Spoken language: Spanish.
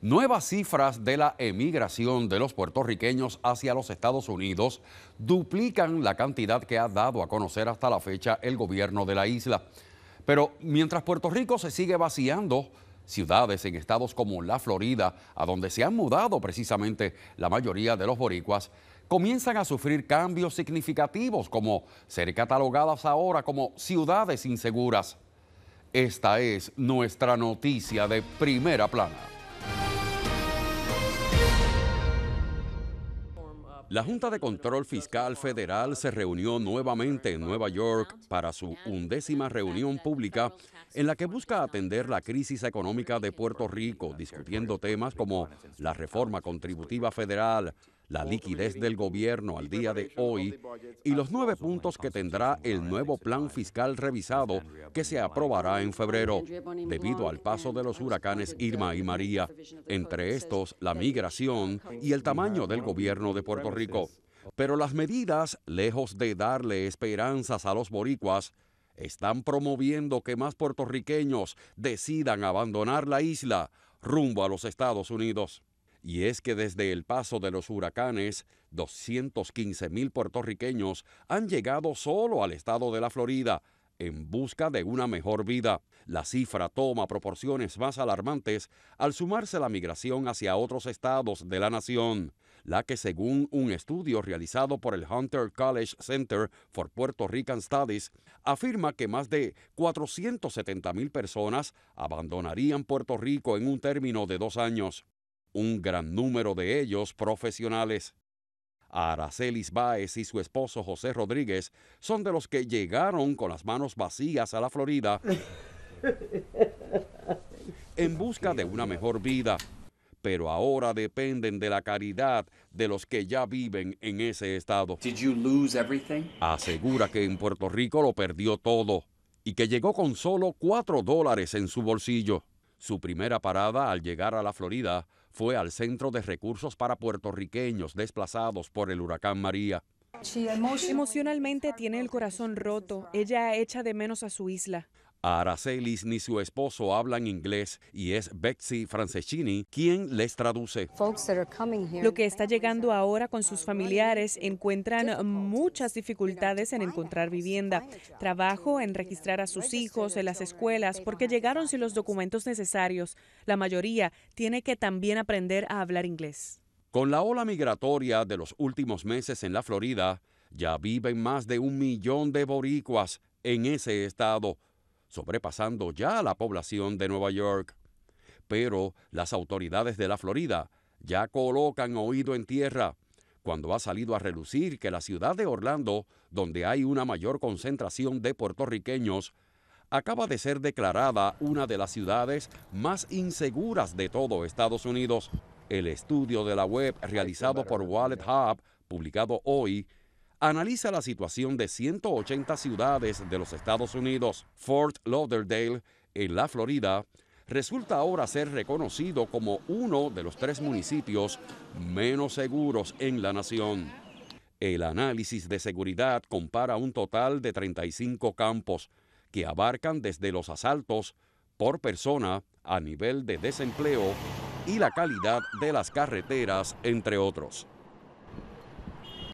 Nuevas cifras de la emigración de los puertorriqueños hacia los Estados Unidos duplican la cantidad que ha dado a conocer hasta la fecha el gobierno de la isla. Pero mientras Puerto Rico se sigue vaciando, ciudades en estados como la Florida, a donde se han mudado precisamente la mayoría de los boricuas, comienzan a sufrir cambios significativos como ser catalogadas ahora como ciudades inseguras. Esta es nuestra noticia de primera plana. La Junta de Control Fiscal Federal se reunió nuevamente en Nueva York para su undécima reunión pública en la que busca atender la crisis económica de Puerto Rico, discutiendo temas como la reforma contributiva federal, la liquidez del gobierno al día de hoy y los nueve puntos que tendrá el nuevo plan fiscal revisado que se aprobará en febrero debido al paso de los huracanes Irma y María, entre estos la migración y el tamaño del gobierno de Puerto Rico. Pero las medidas, lejos de darle esperanzas a los boricuas, están promoviendo que más puertorriqueños decidan abandonar la isla rumbo a los Estados Unidos. Y es que desde el paso de los huracanes, 215 mil puertorriqueños han llegado solo al estado de la Florida en busca de una mejor vida. La cifra toma proporciones más alarmantes al sumarse la migración hacia otros estados de la nación, la que según un estudio realizado por el Hunter College Center for Puerto Rican Studies afirma que más de 470 mil personas abandonarían Puerto Rico en un término de dos años un gran número de ellos profesionales. Aracelis Báez y su esposo José Rodríguez son de los que llegaron con las manos vacías a la Florida en busca de una mejor vida, pero ahora dependen de la caridad de los que ya viven en ese estado. Asegura que en Puerto Rico lo perdió todo y que llegó con solo cuatro dólares en su bolsillo. Su primera parada al llegar a la Florida fue al Centro de Recursos para Puertorriqueños desplazados por el huracán María. Emocionalmente tiene el corazón roto. Ella echa de menos a su isla. Aracelis ni su esposo hablan inglés y es Betsy Franceschini quien les traduce. Lo que está llegando ahora con sus familiares encuentran muchas dificultades en encontrar vivienda, trabajo, en registrar a sus hijos en las escuelas porque llegaron sin los documentos necesarios. La mayoría tiene que también aprender a hablar inglés. Con la ola migratoria de los últimos meses en la Florida, ya viven más de un millón de boricuas en ese estado sobrepasando ya a la población de Nueva York. Pero las autoridades de la Florida ya colocan oído en tierra cuando ha salido a relucir que la ciudad de Orlando, donde hay una mayor concentración de puertorriqueños, acaba de ser declarada una de las ciudades más inseguras de todo Estados Unidos. El estudio de la web realizado por Wallet Hub, publicado hoy, analiza la situación de 180 ciudades de los Estados Unidos. Fort Lauderdale, en la Florida, resulta ahora ser reconocido como uno de los tres municipios menos seguros en la nación. El análisis de seguridad compara un total de 35 campos que abarcan desde los asaltos por persona a nivel de desempleo y la calidad de las carreteras, entre otros.